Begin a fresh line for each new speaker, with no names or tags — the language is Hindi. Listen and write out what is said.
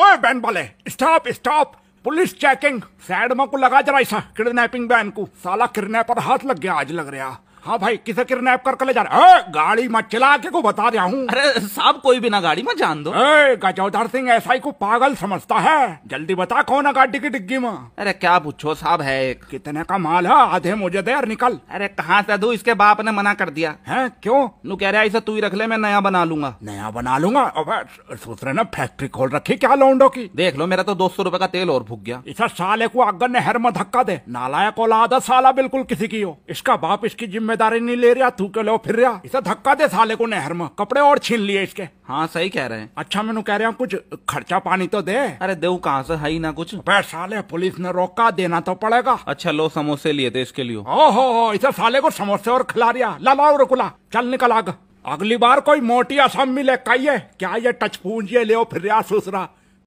ओए बैन वाले स्टॉप स्टॉप पुलिस चेकिंग सैडमा को लगा जरा ऐसा किडनैपिंग बैन को साला किडनैपर हाथ लग गया आज लग रहा हाँ भाई किसे किडनैप कर ले जा रहा गाड़ी मत चला के को बता दिया हूँ अरे साहब कोई बिना गाड़ी मत जान दो गजोधर सिंह ऐसा ही को पागल समझता है जल्दी बता कौन है गाड़ी की डिग्गी में अरे क्या पूछो साहब है एक कितने का माल है आधे मुझे दे और निकल अरे कहाँ से दू इसके बाप ने मना कर दिया है क्यों नु कह रहा है इसे तू ही रख ले मैं नया बना लूंगा नया बना लूंगा अब सोच रहे ना फैक्ट्री खोल रखी क्या लौंडो की देख लो मेरा तो दो सौ रूपये का तेल और भूख गया इसे साले को अगन ने हर में धक्का दे नालायक औलाद साला बिल्कुल किसी की हो इसका बाप इसकी जिम्मे जिम्मेदारी नहीं ले रहा तू क्यों लो फिर रहा इसे धक्का दे साले को नहर में कपड़े और छीन लिए इसके हाँ सही कह रहे हैं अच्छा मैं कह रहा हूँ कुछ खर्चा पानी तो दे अरे देव कहाँ से है ही ना कुछ साले पुलिस ने रोका देना तो पड़ेगा अच्छा लो समोसे लिए थे इसके लिए ओहो हो इसे साले को समोसे और खिला रहा ला लाओ रुकुला चल निकल आग अगली बार कोई मोटी असम मिले कही क्या ये टच पूंजिए ले फिर रहा सुसरा